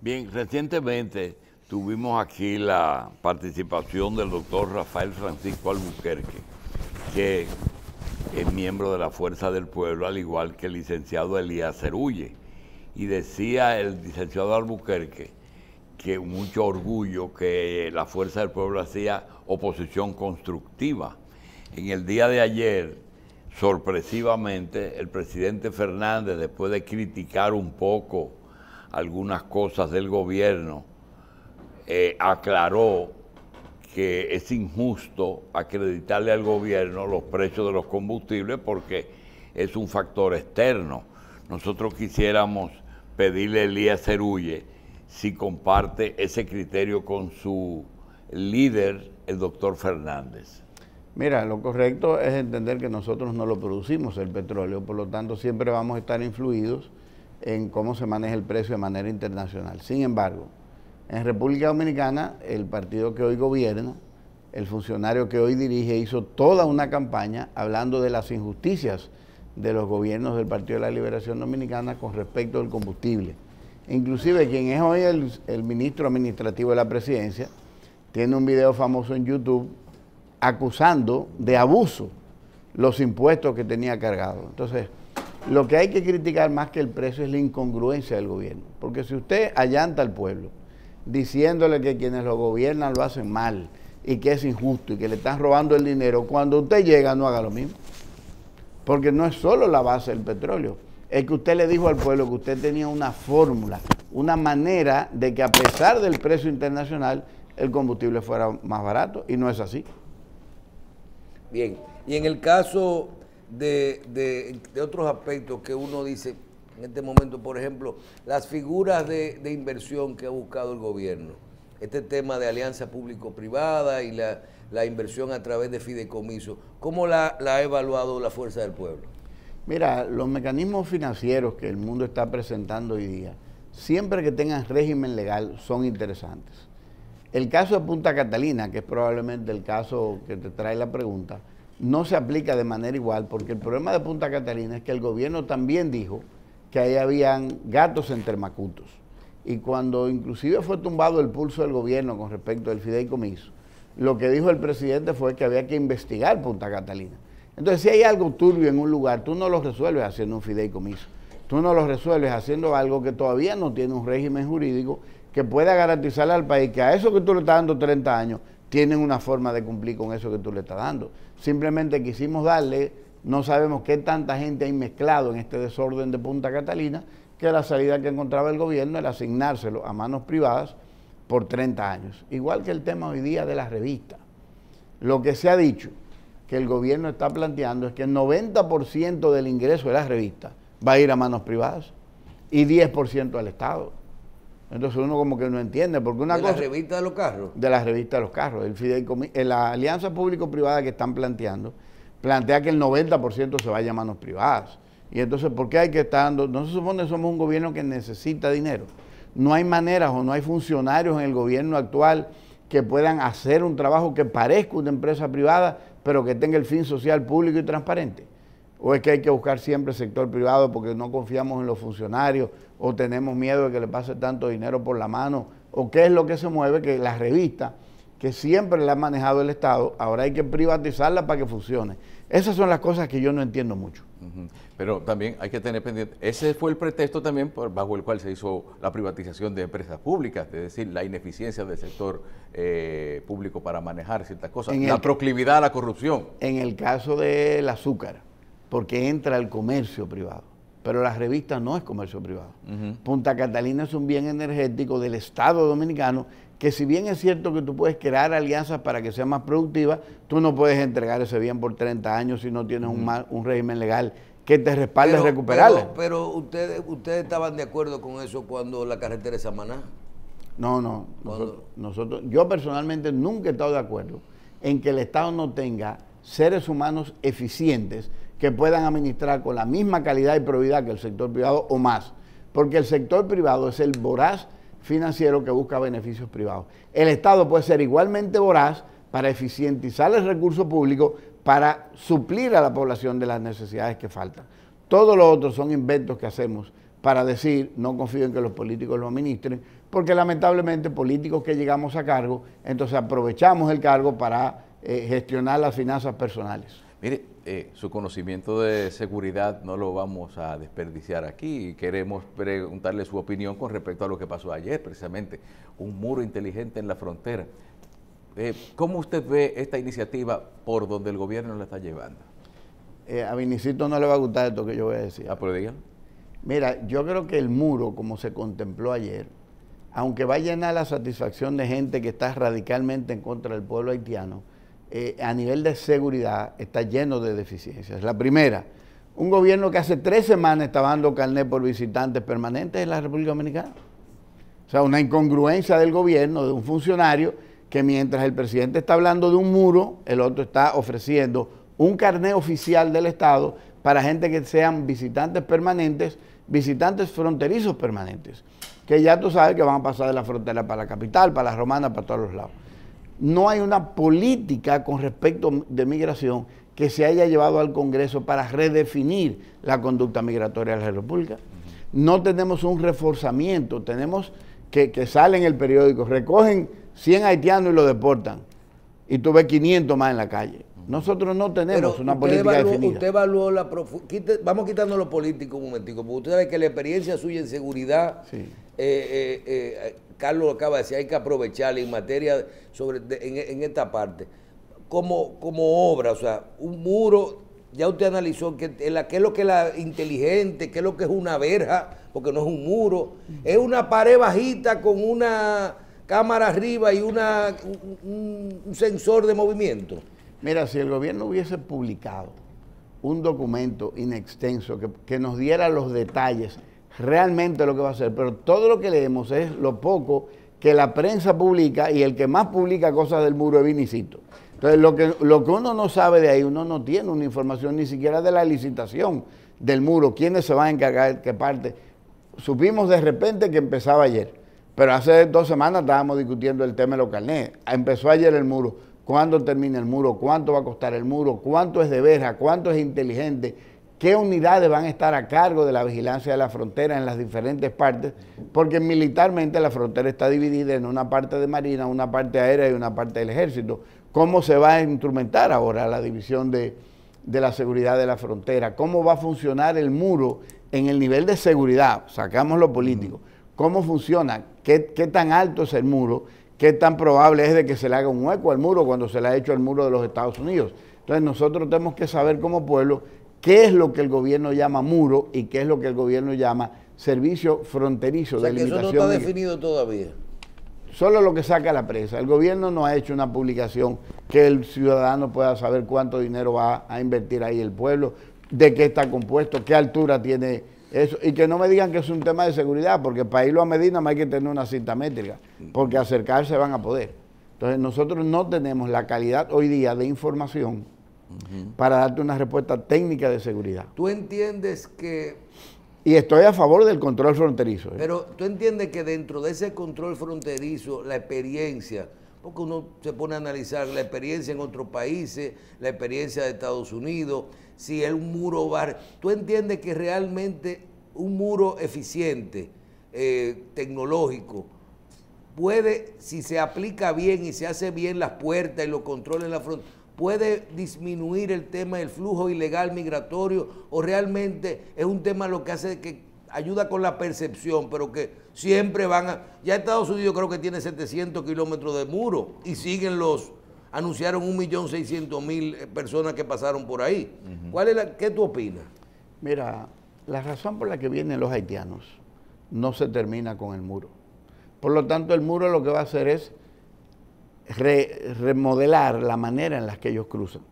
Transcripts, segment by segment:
Bien, recientemente tuvimos aquí la participación del doctor Rafael Francisco Albuquerque, que es miembro de la Fuerza del Pueblo, al igual que el licenciado Elías Cerulle. Y decía el licenciado Albuquerque que mucho orgullo que la Fuerza del Pueblo hacía oposición constructiva. En el día de ayer, sorpresivamente, el presidente Fernández, después de criticar un poco algunas cosas del gobierno, eh, aclaró que es injusto acreditarle al gobierno los precios de los combustibles porque es un factor externo. Nosotros quisiéramos pedirle a Elías Cerulle si comparte ese criterio con su líder, el doctor Fernández. Mira, lo correcto es entender que nosotros no lo producimos el petróleo, por lo tanto siempre vamos a estar influidos en cómo se maneja el precio de manera internacional. Sin embargo, en República Dominicana, el partido que hoy gobierna, el funcionario que hoy dirige, hizo toda una campaña hablando de las injusticias de los gobiernos del Partido de la Liberación Dominicana con respecto al combustible. Inclusive quien es hoy el, el ministro administrativo de la presidencia, tiene un video famoso en YouTube acusando de abuso los impuestos que tenía cargado Entonces, lo que hay que criticar más que el precio es la incongruencia del gobierno. Porque si usted allanta al pueblo diciéndole que quienes lo gobiernan lo hacen mal y que es injusto y que le están robando el dinero, cuando usted llega no haga lo mismo. Porque no es solo la base del petróleo, es que usted le dijo al pueblo que usted tenía una fórmula, una manera de que a pesar del precio internacional el combustible fuera más barato y no es así. Bien, y en el caso de, otros aspectos que uno dice en este momento, por ejemplo, las figuras de, inversión que ha buscado el gobierno. Este tema de alianza público-privada y la, la, inversión a través de fideicomiso, ¿cómo la, la ha evaluado la fuerza del pueblo? Mira, los mecanismos financieros que el mundo está presentando hoy día, siempre que tengan régimen legal, son interesantes. El caso de Punta Catalina, que es probablemente el caso que te trae la pregunta, no se aplica de manera igual, porque el problema de Punta Catalina es que el gobierno también dijo que ahí habían gatos en Termacutos, Y cuando inclusive fue tumbado el pulso del gobierno con respecto al fideicomiso, lo que dijo el presidente fue que había que investigar Punta Catalina. Entonces, si hay algo turbio en un lugar, tú no lo resuelves haciendo un fideicomiso. Tú no lo resuelves haciendo algo que todavía no tiene un régimen jurídico que pueda garantizarle al país que a eso que tú le estás dando 30 años, tienen una forma de cumplir con eso que tú le estás dando. Simplemente quisimos darle, no sabemos qué tanta gente hay mezclado en este desorden de Punta Catalina, que la salida que encontraba el gobierno era asignárselo a manos privadas por 30 años. Igual que el tema hoy día de las revistas. Lo que se ha dicho que el gobierno está planteando es que el 90% del ingreso de las revistas va a ir a manos privadas y 10% al Estado. Entonces uno como que no entiende, porque una cosa... la revista de los carros? De la revista de los carros. El eh, la alianza público-privada que están planteando plantea que el 90% se vaya a manos privadas. Y entonces, ¿por qué hay que estar dando? No se supone que somos un gobierno que necesita dinero. No hay maneras o no hay funcionarios en el gobierno actual que puedan hacer un trabajo que parezca una empresa privada, pero que tenga el fin social público y transparente o es que hay que buscar siempre el sector privado porque no confiamos en los funcionarios o tenemos miedo de que le pase tanto dinero por la mano o qué es lo que se mueve que la revista, que siempre la ha manejado el Estado, ahora hay que privatizarla para que funcione. Esas son las cosas que yo no entiendo mucho. Pero también hay que tener pendiente, ese fue el pretexto también bajo el cual se hizo la privatización de empresas públicas, es decir, la ineficiencia del sector eh, público para manejar ciertas cosas, la proclividad a la corrupción. En el caso del azúcar, porque entra el comercio privado. Pero la revista no es comercio privado. Punta Catalina es un bien energético del Estado dominicano que si bien es cierto que tú puedes crear alianzas para que sea más productiva, tú no puedes entregar ese bien por 30 años si no tienes un, régimen legal que te respalde recuperarlo. Pero, ustedes, ustedes estaban de acuerdo con eso cuando la carretera es Samaná. No, no. nosotros, yo personalmente nunca he estado de acuerdo en que el Estado no tenga seres humanos eficientes que puedan administrar con la misma calidad y probidad que el sector privado o más, porque el sector privado es el voraz financiero que busca beneficios privados. El Estado puede ser igualmente voraz para eficientizar el recurso público, para suplir a la población de las necesidades que faltan. Todos los otros son inventos que hacemos para decir, no confío en que los políticos lo administren, porque lamentablemente políticos que llegamos a cargo, entonces aprovechamos el cargo para eh, gestionar las finanzas personales. Mire, eh, su conocimiento de seguridad no lo vamos a desperdiciar aquí. Queremos preguntarle su opinión con respecto a lo que pasó ayer, precisamente, un muro inteligente en la frontera. Eh, ¿Cómo usted ve esta iniciativa por donde el gobierno la está llevando? Eh, a Vinicito no le va a gustar esto que yo voy a decir. Ah, Mira, yo creo que el muro, como se contempló ayer, aunque va a llenar la satisfacción de gente que está radicalmente en contra del pueblo haitiano, eh, a nivel de seguridad está lleno de deficiencias. La primera, un gobierno que hace tres semanas estaba dando carnet por visitantes permanentes en la República Dominicana. O sea, una incongruencia del gobierno, de un funcionario, que mientras el presidente está hablando de un muro, el otro está ofreciendo un carnet oficial del Estado para gente que sean visitantes permanentes, visitantes fronterizos permanentes, que ya tú sabes que van a pasar de la frontera para la capital, para la romana, para todos los lados no hay una política con respecto de migración que se haya llevado al Congreso para redefinir la conducta migratoria de la República. No tenemos un reforzamiento, tenemos que, salen el periódico, recogen 100 haitianos y lo deportan, y tú ves 500 más en la calle. Nosotros no tenemos una política evaluó, definida. Usted evaluó la profundidad. Vamos quitando los políticos un momentico, porque usted sabe que la experiencia suya en seguridad sí. Eh, eh, eh, Carlos acaba de decir, hay que aprovechar en materia, sobre, en, esta parte, como, como obra, o sea, un muro, ya usted analizó que es lo que es la inteligente, qué es lo que es una verja, porque no es un muro, es una pared bajita con una cámara arriba y una, un, sensor de movimiento. Mira, si el gobierno hubiese publicado un documento inextenso que nos diera los detalles realmente lo que va a hacer, pero todo lo que leemos es lo poco que la prensa publica y el que más publica cosas del muro es Vinicito. Entonces, lo que, lo que uno no sabe de ahí, uno no tiene una información ni siquiera de la licitación del muro, quiénes se van a encargar, qué parte. Supimos de repente que empezaba ayer, pero hace dos semanas estábamos discutiendo el tema de los carnés. Empezó ayer el muro. ¿Cuándo termina el muro? ¿Cuánto va a costar el muro? ¿Cuánto es de verja? ¿Cuánto es inteligente? qué unidades van a estar a cargo de la vigilancia de la frontera en las diferentes partes, porque militarmente la frontera está dividida en una parte de Marina, una parte aérea y una parte del ejército. ¿Cómo se va a instrumentar ahora la división de, la seguridad de la frontera? ¿Cómo va a funcionar el muro en el nivel de seguridad? Sacamos lo político. ¿Cómo funciona? ¿Qué, qué tan alto es el muro? ¿Qué tan probable es de que se le haga un hueco al muro cuando se le ha hecho el muro de los Estados Unidos? Entonces nosotros tenemos que saber como pueblo qué es lo que el gobierno llama muro y qué es lo que el gobierno llama servicio fronterizo de que Eso no está definido todavía. Solo lo que saca la prensa. El gobierno no ha hecho una publicación que el ciudadano pueda saber cuánto dinero va a invertir ahí el pueblo, de qué está compuesto, qué altura tiene eso. Y que no me digan que es un tema de seguridad, porque para irlo a Medina hay que tener una cinta métrica, porque acercarse van a poder. Entonces nosotros no tenemos la calidad hoy día de información para darte una respuesta técnica de seguridad. ¿Tú entiendes que... Y estoy a favor del control fronterizo. ¿eh? Pero tú entiendes que dentro de ese control fronterizo, la experiencia, porque uno se pone a analizar la experiencia en otros países, la experiencia de Estados Unidos, si es un muro bar. ¿Tú entiendes que realmente un muro eficiente, eh, tecnológico, puede, si se aplica bien y se hace bien las puertas y los controles en la frontera, puede disminuir el tema del flujo ilegal migratorio o realmente es un tema lo que hace que ayuda con la percepción, pero que siempre van a... Ya Estados Unidos creo que tiene 700 kilómetros de muro y siguen los... Anunciaron 1.600.000 eh, personas que pasaron por ahí. ¿Cuál es la, ¿Qué tú opinas? Mira, la razón por la que vienen los haitianos no se termina con el muro. Por lo tanto, el muro lo que va a hacer es remodelar la manera en la que ellos cruzan.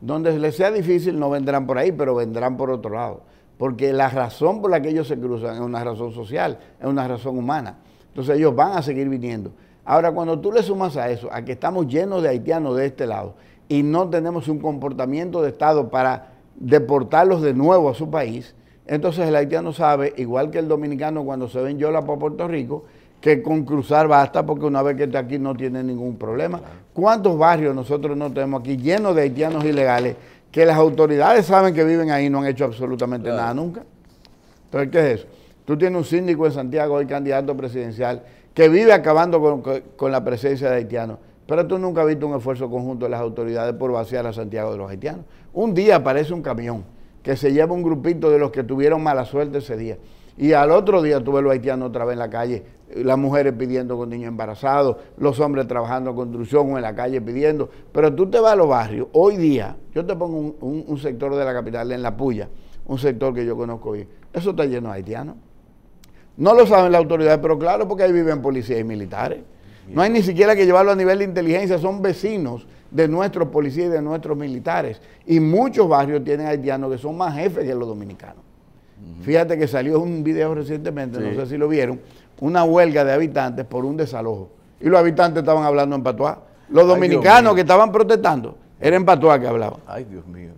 Donde les sea difícil no vendrán por ahí, pero vendrán por otro lado. Porque la razón por la que ellos se cruzan es una razón social, es una razón humana. Entonces ellos van a seguir viniendo. Ahora, cuando tú le sumas a eso, a que estamos llenos de haitianos de este lado y no tenemos un comportamiento de Estado para deportarlos de nuevo a su país, entonces el haitiano sabe, igual que el dominicano cuando se ven Yola por Puerto Rico, que con cruzar basta, porque una vez que está aquí no tiene ningún problema. ¿Cuántos barrios nosotros no tenemos aquí llenos de haitianos ilegales que las autoridades saben que viven ahí y no han hecho absolutamente nada nunca? Entonces, ¿qué es eso? Tú tienes un síndico en Santiago, hoy candidato presidencial, que vive acabando con, con la presencia de haitianos, pero tú nunca has visto un esfuerzo conjunto de las autoridades por vaciar a Santiago de los haitianos. Un día aparece un camión que se lleva un grupito de los que tuvieron mala suerte ese día. Y al otro día tuve ves los haitianos otra vez en la calle las mujeres pidiendo con niños embarazados, los hombres trabajando en construcción o en la calle pidiendo. Pero tú te vas a los barrios, hoy día, yo te pongo un, sector de la capital en La Puya, un sector que yo conozco bien, eso está lleno de haitianos. No lo saben las autoridades, pero claro, porque ahí viven policías y militares. No hay ni siquiera que llevarlo a nivel de inteligencia, son vecinos de nuestros policías y de nuestros militares. Y muchos barrios tienen haitianos que son más jefes que los dominicanos. Fíjate que salió un video recientemente, no sé si lo vieron, una huelga de habitantes por un desalojo. Y los habitantes estaban hablando en patuá. Los dominicanos que estaban protestando, era en patuá que hablaban. Ay, Dios mío.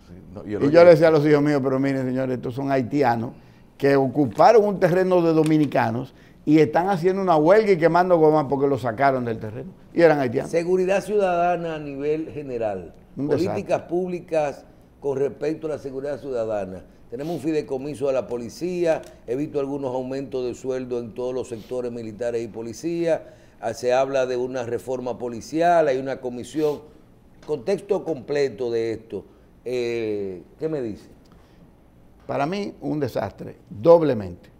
y yo le decía a los hijos míos, pero miren, señores, estos son haitianos que ocuparon un terreno de dominicanos y están haciendo una huelga y quemando goma porque lo sacaron del terreno. Y eran haitianos. Seguridad ciudadana a nivel general. Políticas públicas con respecto a la seguridad ciudadana. Tenemos un fideicomiso a la policía, he visto algunos aumentos de sueldo en todos los sectores militares y policía, ah, se habla de una reforma policial, hay una comisión. Contexto completo de esto. Eh, ¿Qué me dice? Para mí, un desastre, doblemente.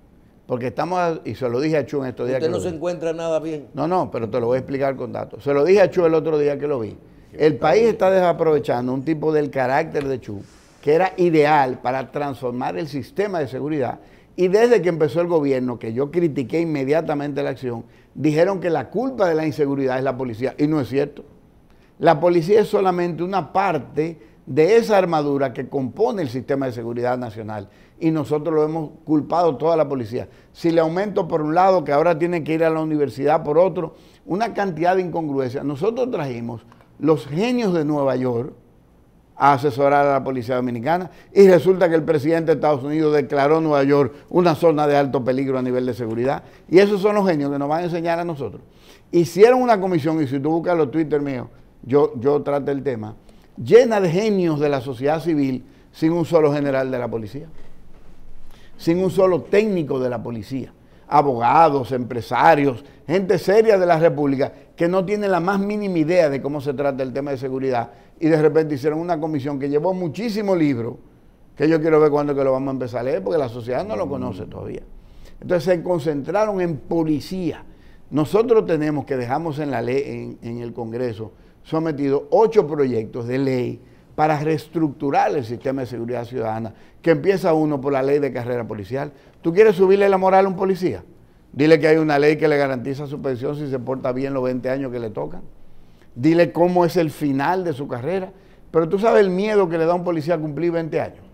Porque estamos, y se lo dije a Chu en estos días. Usted no se encuentra nada bien. No, no, pero te lo voy a explicar con datos. Se lo dije a Chu el otro día que lo vi. El país está desaprovechando un tipo del carácter de Chu que era ideal para transformar el sistema de seguridad. Y desde que empezó el gobierno, que yo critiqué inmediatamente la acción, dijeron que la culpa de la inseguridad es la policía. Y no es cierto. La policía es solamente una parte de esa armadura que compone el sistema de seguridad nacional. Y nosotros lo hemos culpado toda la policía. Si le aumento por un lado, que ahora tiene que ir a la universidad por otro, una cantidad de incongruencias. Nosotros trajimos los genios de Nueva York, a asesorar a la Policía Dominicana y resulta que el presidente de Estados Unidos declaró Nueva York una zona de alto peligro a nivel de seguridad. Y esos son los genios que nos van a enseñar a nosotros. Hicieron una comisión, y si tú buscas los Twitter míos, yo, yo trato el tema, llena de genios de la sociedad civil sin un solo general de la policía, sin un solo técnico de la policía, abogados, empresarios, gente seria de la República que no tiene la más mínima idea de cómo se trata el tema de seguridad y de repente hicieron una comisión que llevó muchísimos libros, que yo quiero ver cuándo que lo vamos a empezar a leer, porque la sociedad no lo mm. conoce todavía. Entonces se concentraron en policía. Nosotros tenemos que dejamos en la ley, en, el Congreso, sometidos ocho proyectos de ley para reestructurar el sistema de seguridad ciudadana, que empieza uno por la ley de carrera policial. ¿Tú quieres subirle la moral a un policía? Dile que hay una ley que le garantiza su pensión si se porta bien los 20 años que le tocan dile cómo es el final de su carrera. Pero tú sabes el miedo que le da a un policía cumplir 20 años.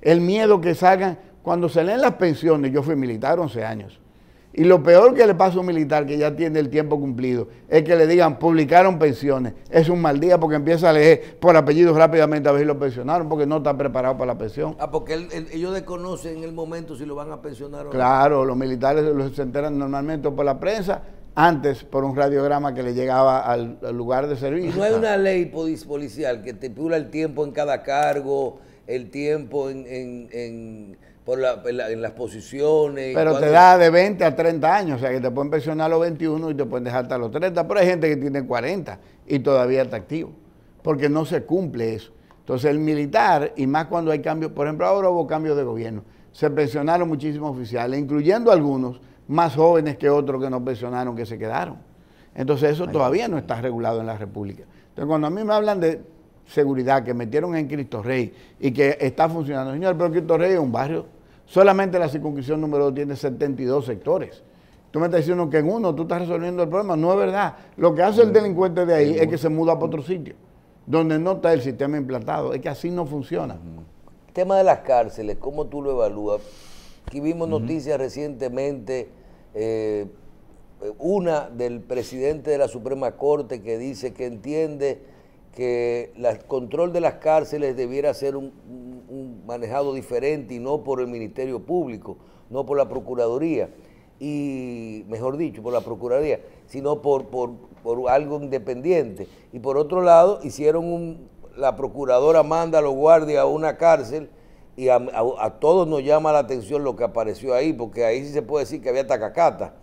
El miedo que salgan, cuando se leen las pensiones, yo fui militar 11 años. Y lo peor que le pasa a un militar que ya tiene el tiempo cumplido es que le digan, publicaron pensiones. Es un mal día porque empieza a leer por apellidos rápidamente a ver si lo pensionaron porque no está preparado para la pensión. Ah, porque ellos desconocen en el momento si lo van a pensionar o no. Claro, los militares se enteran normalmente por la prensa antes por un radiograma que le llegaba al, lugar de servicio. No hay una ley policial que estipula el tiempo en cada cargo, el tiempo en, en, en, la, en las posiciones. Pero te da de 20 a 30 años, o sea que te pueden pensionar a los 21 y te pueden dejar hasta los 30, pero hay gente que tiene 40 y todavía está activo, porque no se cumple eso. Entonces el militar, y más cuando hay cambios, por ejemplo ahora hubo cambios de gobierno, se pensionaron muchísimos oficiales, incluyendo algunos más jóvenes que otros que no pensionaron que se quedaron. Entonces eso todavía no está regulado en la República. Entonces cuando a mí me hablan de seguridad que metieron en Cristo Rey y que está funcionando, señor, pero Cristo Rey es un barrio. Solamente la circunscripción número 2 tiene 72 sectores. Tú me estás diciendo que en uno tú estás resolviendo el problema. No es verdad. Lo que hace el delincuente de ahí es que se muda para otro sitio, donde no está el sistema implantado. Es que así no funciona. El tema de las cárceles, ¿cómo tú lo evalúas? Aquí vimos noticias recientemente eh, una del presidente de la Suprema Corte que dice que entiende que el control de las cárceles debiera ser un, manejado diferente y no por el Ministerio Público, no por la Procuraduría, y mejor dicho, por la Procuraduría, sino por, por, por algo independiente. Y por otro lado, hicieron un, la Procuradora manda a los guardias a una cárcel y a, todos nos llama la atención lo que apareció ahí, porque ahí sí se puede decir que había tacacata.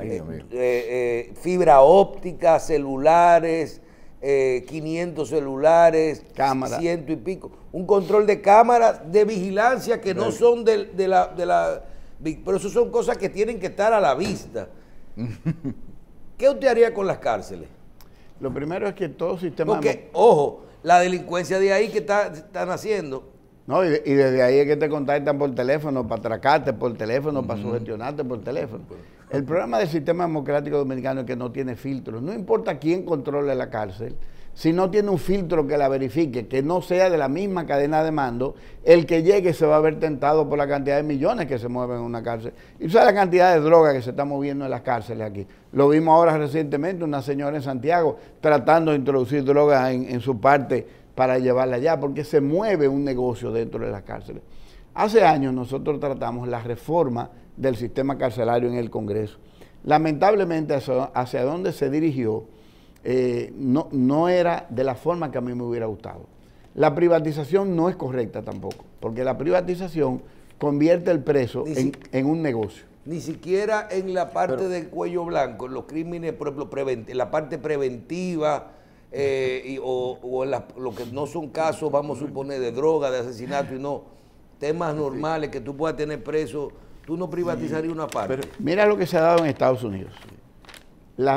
Eh, eh, eh, fibra óptica, celulares, 500 eh, celulares, 100 ciento y pico. Un control de cámaras de vigilancia que no son de, la, de la... Pero eso son cosas que tienen que estar a la vista. ¿Qué usted haría con las cárceles? Lo primero es que todo sistema... Porque, ojo, la delincuencia de ahí que está, están haciendo no, y, desde ahí es que te contactan por teléfono, para atracarte por teléfono, para sugestionarte por teléfono. El problema del sistema democrático dominicano es que no tiene filtros. No importa quién controle la cárcel, si no tiene un filtro que la verifique, que no sea de la misma cadena de mando, el que llegue se va a ver tentado por la cantidad de millones que se mueven en una cárcel. Y es la cantidad de droga que se está moviendo en las cárceles aquí. Lo vimos ahora recientemente, una señora en Santiago tratando de introducir drogas en, en su parte para llevarla allá, porque se mueve un negocio dentro de las cárceles. Hace años nosotros tratamos la reforma del sistema carcelario en el Congreso. Lamentablemente hacia, dónde se dirigió eh, no, no era de la forma que a mí me hubiera gustado. La privatización no es correcta tampoco, porque la privatización convierte el preso en, un negocio. Ni siquiera en la parte del cuello blanco, los crímenes, por ejemplo, la parte preventiva, eh, y, o, lo que no son casos, vamos a suponer, de droga, de asesinato y no, temas normales que tú puedas tener preso, tú no privatizarías una parte. mira lo que se ha dado en Estados Unidos.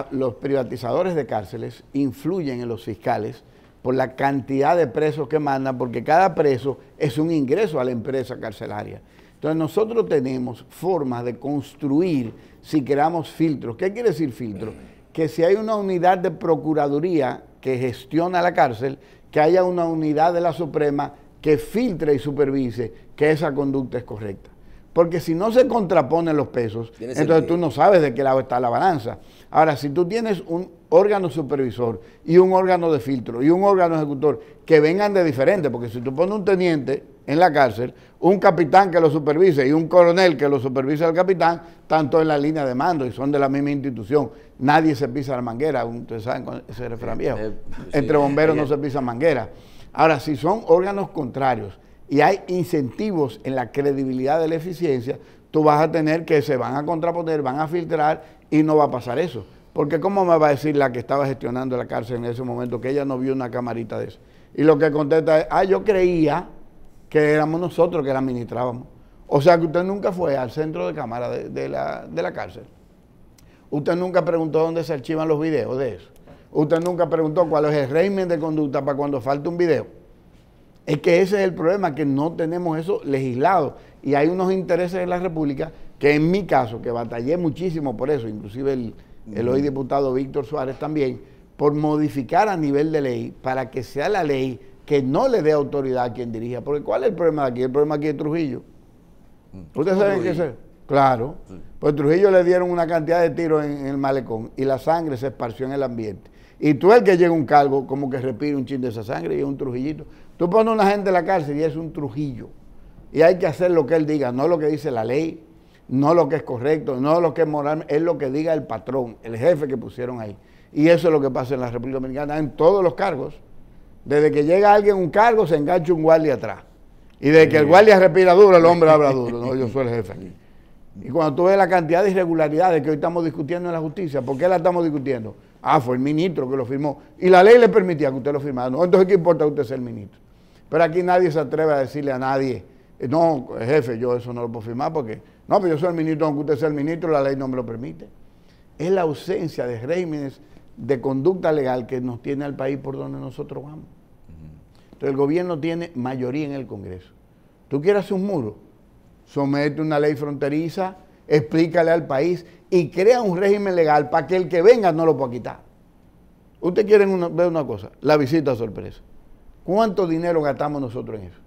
los privatizadores de cárceles influyen en los fiscales por la cantidad de presos que mandan, porque cada preso es un ingreso a la empresa carcelaria. Entonces nosotros tenemos formas de construir, si queramos filtros. ¿Qué quiere decir filtro? Eh. Que si hay una unidad de procuraduría que gestiona la cárcel, que haya una unidad de la Suprema que filtre y supervise que esa conducta es correcta. Porque si no se contraponen los pesos, entonces tú no sabes de qué lado está la balanza. Ahora, si tú tienes un, órgano supervisor y un órgano de filtro y un órgano ejecutor que vengan de diferente, porque si tú pones un teniente en la cárcel, un capitán que lo supervise y un coronel que lo supervise al capitán, tanto en la línea de mando y son de la misma institución. Nadie se pisa la manguera, ustedes saben ese refrán eh, Entre bomberos no se pisa manguera. Ahora, si son órganos contrarios y hay incentivos en la credibilidad de la eficiencia, tú vas a tener que se van a contraponer, van a filtrar y no va a pasar eso. Porque ¿cómo me va a decir la que estaba gestionando la cárcel en ese momento que ella no vio una camarita de eso? Y lo que contesta es, ah, yo creía que éramos nosotros que la administrábamos. O sea que usted nunca fue al centro de cámara de, la, la cárcel. Usted nunca preguntó dónde se archivan los videos de eso. Usted nunca preguntó cuál es el régimen de conducta para cuando falte un video. Es que ese es el problema, que no tenemos eso legislado. Y hay unos intereses en la República que en mi caso, que batallé muchísimo por eso, inclusive el, el hoy diputado Víctor Suárez también, por modificar a nivel de ley para que sea la ley que no le dé autoridad a quien dirija. Porque ¿cuál es el problema de aquí? El problema aquí es Trujillo. Mm. ¿Ustedes saben qué es? Claro. Pues Trujillo le dieron una cantidad de tiros en, el malecón y la sangre se esparció en el ambiente. Y tú el que llega un cargo, como que respira un chingo de esa sangre y es un trujillito. Tú pones a una gente en la cárcel y es un trujillo. Y hay que hacer lo que él diga, no lo que dice la ley, no lo que es correcto, no lo que es moral, es lo que diga el patrón, el jefe que pusieron ahí. Y eso es lo que pasa en la República Dominicana, en todos los cargos. Desde que llega alguien a un cargo, se engancha un guardia atrás. Y desde que el guardia respira duro, el hombre habla duro. No, yo soy el jefe aquí. Y cuando tú ves la cantidad de irregularidades que hoy estamos discutiendo en la justicia, ¿por qué la estamos discutiendo? Ah, fue el ministro que lo firmó. Y la ley le permitía que usted lo firmara. ¿no? Entonces, ¿qué importa usted ser el ministro? Pero aquí nadie se atreve a decirle a nadie, no, jefe, yo eso no lo puedo firmar porque no, pero yo soy el ministro, aunque usted sea el ministro, la ley no me lo permite. Es la ausencia de regímenes de conducta legal que nos tiene al país por donde nosotros vamos. Entonces el gobierno tiene mayoría en el Congreso. Tú quieras un muro, somete una ley fronteriza, explícale al país y crea un régimen legal para que el que venga no lo pueda quitar. Usted quieren ver una cosa, la visita sorpresa. ¿Cuánto dinero gastamos nosotros en eso?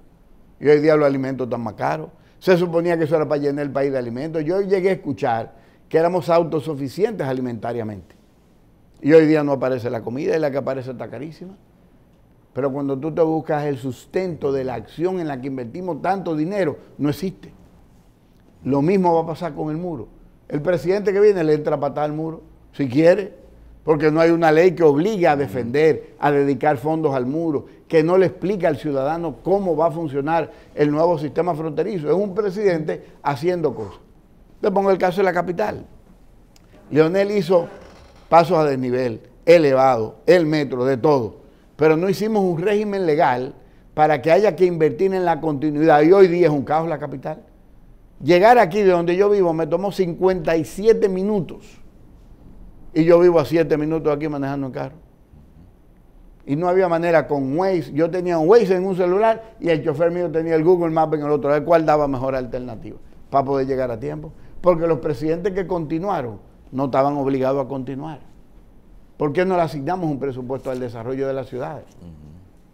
Y hoy día los alimentos están más caros, se suponía que eso era para llenar el país de alimentos. Yo llegué a escuchar que éramos autosuficientes alimentariamente. Y hoy día no aparece la comida y la que aparece está carísima. Pero cuando tú te buscas el sustento de la acción en la que invertimos tanto dinero, no existe. Lo mismo va a pasar con el muro. El presidente que viene le entra a patar al muro, si quiere porque no hay una ley que obligue a defender, a dedicar fondos al muro, que no le explica al ciudadano cómo va a funcionar el nuevo sistema fronterizo. Es un presidente haciendo cosas. Le pongo el caso de la capital. Leonel hizo pasos a desnivel, elevado, el metro, de todo, pero no hicimos un régimen legal para que haya que invertir en la continuidad. Y hoy día es un caos la capital. Llegar aquí de donde yo vivo me tomó 57 minutos y yo vivo a siete minutos aquí manejando el carro. Y no había manera con Waze. Yo tenía un Waze en un celular y el chofer mío tenía el Google Maps en el otro. A ver cuál daba mejor alternativa para poder llegar a tiempo. Porque los presidentes que continuaron no estaban obligados a continuar. ¿Por qué no le asignamos un presupuesto al desarrollo de las ciudades?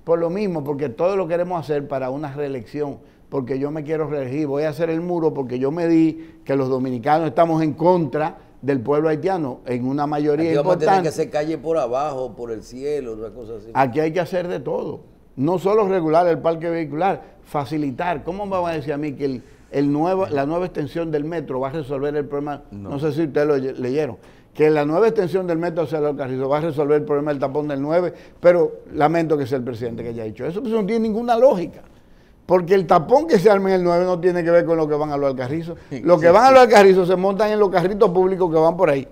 Por lo mismo, porque todo lo queremos hacer para una reelección, porque yo me quiero reelegir, voy a hacer el muro porque yo me di que los dominicanos estamos en contra del pueblo haitiano en una mayoría Aquí vamos A tener que se calle por abajo, por el cielo, una cosa así. Aquí hay que hacer de todo. No solo regular el parque vehicular, facilitar. ¿Cómo me va a decir a mí que el, nuevo, la nueva extensión del metro va a resolver el problema? No, sé si ustedes lo leyeron. Que la nueva extensión del metro hacia los va a resolver el problema del tapón del 9, pero lamento que sea el presidente que haya dicho eso, pues no tiene ninguna lógica. Porque el tapón que se arma en el 9 no tiene que ver con lo que van a los alcarrizos. Lo los que van a los alcarrizos se montan en los carritos públicos que van por ahí.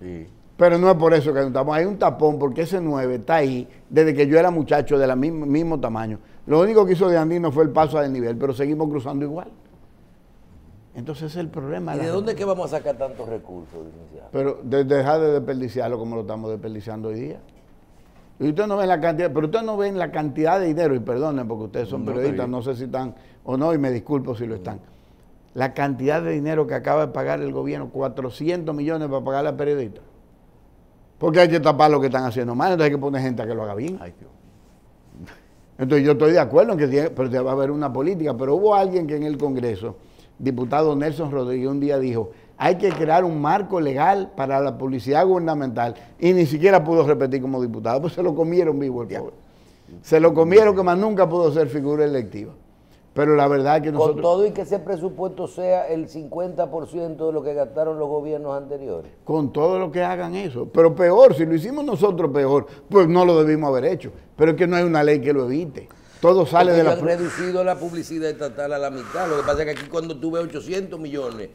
Sí. Pero no es por eso que hay un tapón. Hay un tapón porque ese 9 está ahí desde que yo era muchacho de mismo, tamaño. Lo único que hizo de Andino fue el paso del nivel, pero seguimos cruzando igual. Entonces ese es el problema. ¿Y de dónde es que vamos a sacar tantos recursos, licenciado? Pero de, dejar de desperdiciarlo como lo estamos desperdiciando hoy día no ven la cantidad, pero ustedes no ven la cantidad de dinero, y perdonen porque ustedes son periodistas, no sé si están o no, y me disculpo si lo están. La cantidad de dinero que acaba de pagar el gobierno, 400 millones para pagar a periodista. Porque hay que tapar lo que están haciendo mal, entonces hay que poner gente a que lo haga bien. entonces yo estoy de acuerdo en que va a haber una política, pero hubo alguien que en el Congreso, diputado Nelson Rodríguez, un día dijo, hay que crear un marco legal para la publicidad gubernamental. Y ni siquiera pudo repetir como diputado, pues se lo comieron vivo el pobre. Se lo comieron que más nunca pudo ser figura electiva. Pero la verdad es que nosotros... Con todo y que ese presupuesto sea el 50% de lo que gastaron los gobiernos anteriores. Con todo lo que hagan eso. Pero peor, si lo hicimos nosotros peor, pues no lo debimos haber hecho. Pero es que no hay una ley que lo evite. Todo sale de la... Han reducido la publicidad estatal a la mitad. Lo que pasa es que aquí cuando tuve 800 millones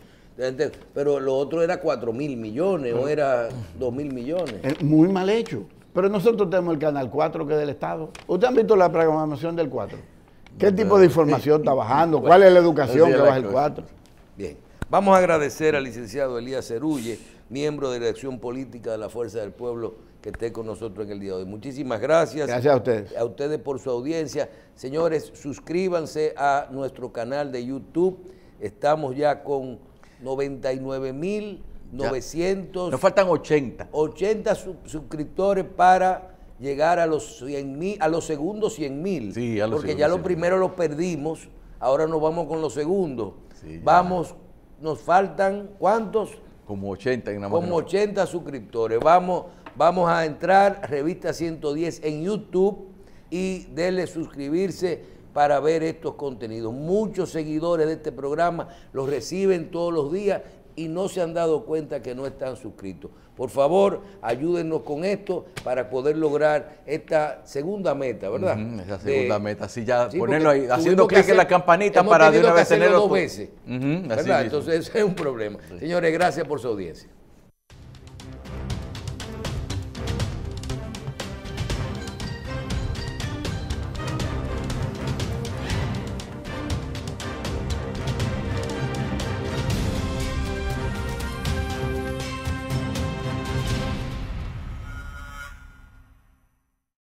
pero lo otro era 4 mil millones o mm. era 2 mil millones. Eh, muy mal hecho. Pero nosotros tenemos el Canal 4 que es del Estado. ¿Ustedes han visto la programación del 4? ¿Qué tipo de eh, información eh, está bajando? ¿Cuál es la educación que baja el 4? Bien. Vamos a agradecer al licenciado Elías Cerulle, miembro de la Dirección Política de la Fuerza del Pueblo, que esté con nosotros en el día de hoy. Muchísimas gracias. Gracias a ustedes. A ustedes por su audiencia. Señores, suscríbanse a nuestro canal de YouTube. Estamos ya con 99 900. Nos faltan 80. 80 suscriptores para llegar a los 100 a los segundos 100 mil. porque ya los primeros los perdimos, ahora nos vamos con los segundos. vamos, nos faltan, ¿cuántos? Como 80 en Como 80 suscriptores. Vamos, vamos a entrar Revista 110 en YouTube y denle suscribirse para ver estos contenidos. Muchos seguidores de este programa los reciben todos los días y no se han dado cuenta que no están suscritos. Por favor, ayúdennos con esto para poder lograr esta segunda meta, ¿verdad? esa segunda meta, sí, ya ponerlo ahí, haciendo clic en la campanita para de una vez tenerlo. Dos veces, ¿verdad? Entonces, eso es un problema. Señores, gracias por su audiencia.